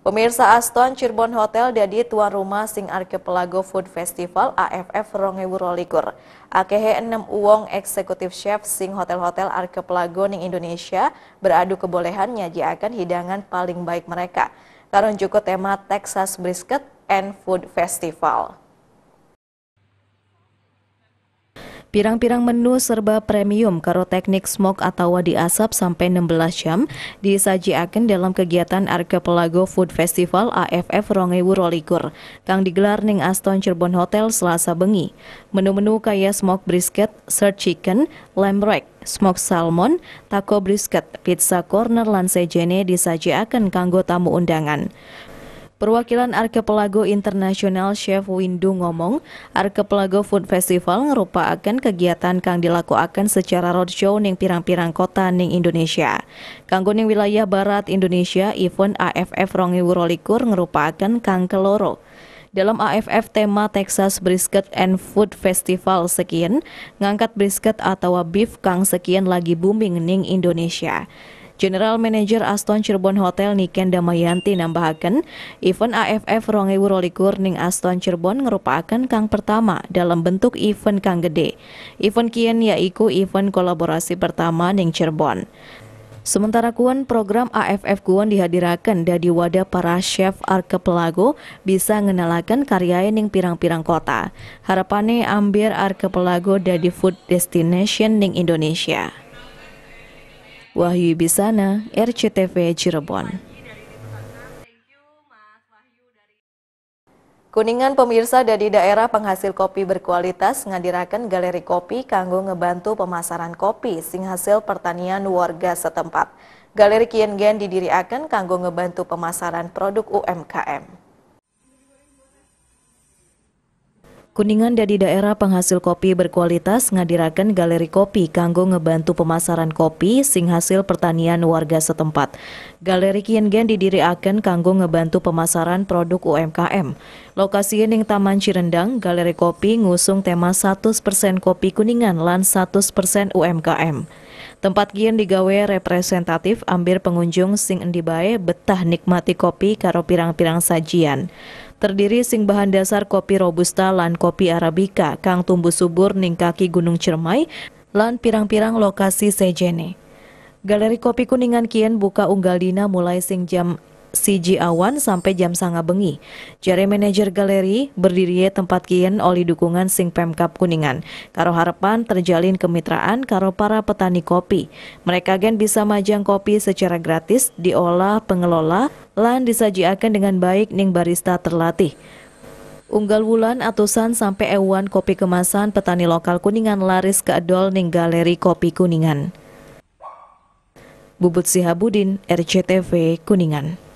Pemirsa Aston Cirebon Hotel jadi tuan rumah sing Archipelago Food Festival AFF Rongewu Rolikur. Akehe 6 uwong eksekutif chef sing hotel-hotel Archipelago ning Indonesia beradu kebolehan akan hidangan paling baik mereka. Karena juga tema Texas Brisket and Food Festival. Pirang-pirang menu serba premium karo teknik smoke atau asap sampai 16 jam disajikan dalam kegiatan Archipelago Food Festival AFF Rongewu Rolikur yang digelar ning Aston Cirebon Hotel Selasa bengi. Menu-menu kaya smoke brisket, sir chicken, lamb rack, smoke salmon, taco brisket, pizza corner dan sejene disajikan kanggo tamu undangan. Perwakilan Arkepelago Internasional Chef Windu ngomong, Arkepelago Food Festival merupakan kegiatan kang dilakukan secara roadshow ning pirang-pirang kota ning Indonesia. Kanggo ning wilayah barat Indonesia, event AFF Rongiwu Rolikur merupakan kang keloro dalam AFF tema Texas Brisket and Food Festival sekian, ngangkat brisket atau beef kang sekian lagi booming ning Indonesia. General Manager Aston Cirebon Hotel Niken Damayanti nambahkan, event AFF Rongewu Wurolikur ning Aston Cirebon merupakan kang pertama dalam bentuk event kang gede. Event kian yaitu event kolaborasi pertama ning Cirebon. Sementara kuan program AFF kuan dihadirakan dari wadah para chef arkepelago bisa mengenalkan karya ning pirang-pirang kota. Harapannya ambil arkepelago dari food destination ning Indonesia. Wahyu Bisana, RCTV Cirebon. Kuningan pemirsa dari daerah penghasil kopi berkualitas ngadirakan galeri kopi kanggo ngebantu pemasaran kopi sing hasil pertanian warga setempat. Galeri Kiengen didiriakan kanggo ngebantu pemasaran produk UMKM. Kuningan dari daerah penghasil kopi berkualitas ngadirakan galeri kopi kanggo ngebantu pemasaran kopi sing hasil pertanian warga setempat. Galeri Kiengen didiriakan kanggo ngebantu pemasaran produk UMKM. Lokasi ning Taman Cirendang, galeri kopi ngusung tema 100% kopi Kuningan lan 100% UMKM. Tempat kian digawe representatif ambil pengunjung sing endi betah nikmati kopi karo pirang-pirang sajian terdiri sing bahan dasar kopi robusta lan kopi arabica kang tumbuh subur ning kaki Gunung Cermai lan pirang-pirang lokasi sejene. Galeri Kopi Kuningan Kien buka unggal dina mulai sing jam siji awan sampai jam sanga bengi. Jare manajer galeri berdiri tempat kien oleh dukungan sing Pemkap Kuningan. Karo harapan terjalin kemitraan karo para petani kopi. Mereka gen bisa majang kopi secara gratis diolah pengelola lan disajikan dengan baik ning barista terlatih. Unggal wulan atusan sampai ewan kopi kemasan petani lokal Kuningan laris ke adol ning galeri kopi Kuningan. Bubut Sihabudin, RCTV Kuningan.